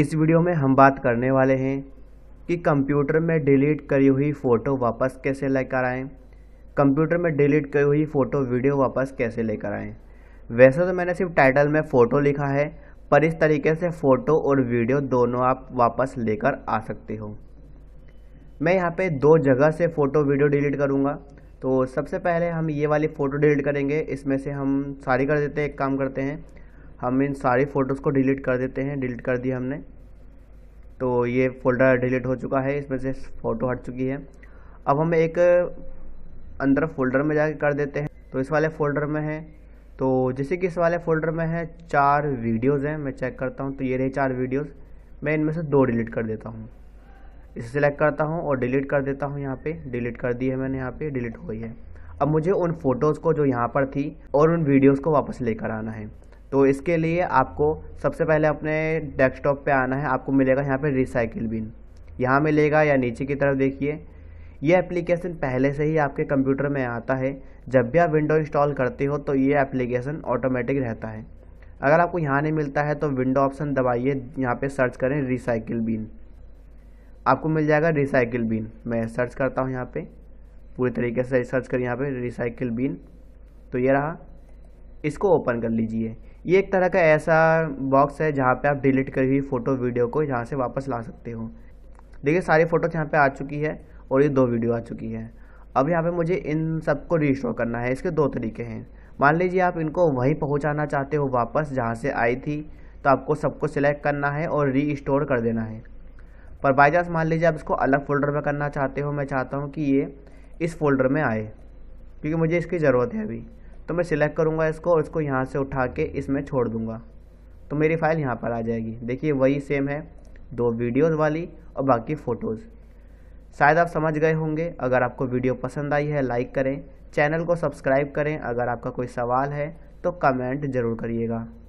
इस वीडियो में हम बात करने वाले हैं कि कंप्यूटर में डिलीट करी हुई फ़ोटो वापस कैसे लेकर आएँ कंप्यूटर में डिलीट करी हुई फ़ोटो वीडियो वापस कैसे लेकर आएँ वैसे तो मैंने सिर्फ टाइटल में फ़ोटो लिखा है पर इस तरीके से फ़ोटो और वीडियो दोनों आप वापस लेकर आ सकते हो मैं यहाँ पे दो जगह से फ़ोटो वीडियो डिलीट करूँगा तो सबसे पहले हम ये वाली फ़ोटो डिलीट करेंगे इसमें से हम सारी कर देते हैं एक काम करते हैं हम इन सारी फ़ोटोज़ को डिलीट कर देते हैं डिलीट कर दिया हमने तो ये फ़ोल्डर डिलीट हो चुका है इसमें से फ़ोटो हट चुकी है अब हम एक अंदर फोल्डर में जा कर देते हैं तो इस वाले फ़ोल्डर में है तो जैसे कि इस वाले फ़ोल्डर में है चार वीडियोज़ हैं मैं चेक करता हूँ तो ये रहे चार वीडियोज़ मैं इनमें से दो डिलीट कर देता हूँ इसे सिलेक्ट करता हूँ और डिलीट कर देता हूँ यहाँ पे डिलीट कर दी है मैंने यहाँ पे डिलीट हो गई है अब मुझे उन फ़ोटोज़ को जो यहाँ पर थी और उन वीडियोज़ को वापस लेकर आना है तो इसके लिए आपको सबसे पहले अपने डेस्कटॉप पे आना है आपको मिलेगा यहाँ पे रिसाइकिल बिन यहाँ मिलेगा या नीचे की तरफ देखिए ये एप्लीकेशन पहले से ही आपके कंप्यूटर में आता है जब भी आप विंडो इंस्टॉल करते हो तो ये एप्लीकेशन ऑटोमेटिक रहता है अगर आपको यहाँ नहीं मिलता है तो विंडो ऑप्शन दबाइए यहाँ पर सर्च करें रिसाइकिल बिन आपको मिल जाएगा रिसाइकिल बिन मैं सर्च करता हूँ यहाँ पर पूरी तरीके से सर्च करें यहाँ पर रिसाइकिल बिन तो ये रहा इसको ओपन कर लीजिए ये एक तरह का ऐसा बॉक्स है जहाँ पे आप डिलीट करी हुई फ़ोटो वीडियो को यहाँ से वापस ला सकते हो देखिए सारी फ़ोटोज यहाँ पे आ चुकी है और ये दो वीडियो आ चुकी है अब यहाँ पे मुझे इन सबको रिस्टोर करना है इसके दो तरीके हैं मान लीजिए आप इनको वहीं पहुँचाना चाहते हो वापस जहाँ से आई थी तो आपको सबको सिलेक्ट करना है और री स्टोर कर देना है पर बाई चांस मान लीजिए आप इसको अलग फोल्डर में करना चाहते हो मैं चाहता हूँ कि ये इस फोल्डर में आए क्योंकि मुझे इसकी ज़रूरत है अभी तो मैं सिलेक्ट करूँगा इसको और इसको यहाँ से उठा के इसमें छोड़ दूँगा तो मेरी फ़ाइल यहाँ पर आ जाएगी देखिए वही सेम है दो वीडियोस वाली और बाकी फ़ोटोज़ शायद आप समझ गए होंगे अगर आपको वीडियो पसंद आई है लाइक करें चैनल को सब्सक्राइब करें अगर आपका कोई सवाल है तो कमेंट ज़रूर करिएगा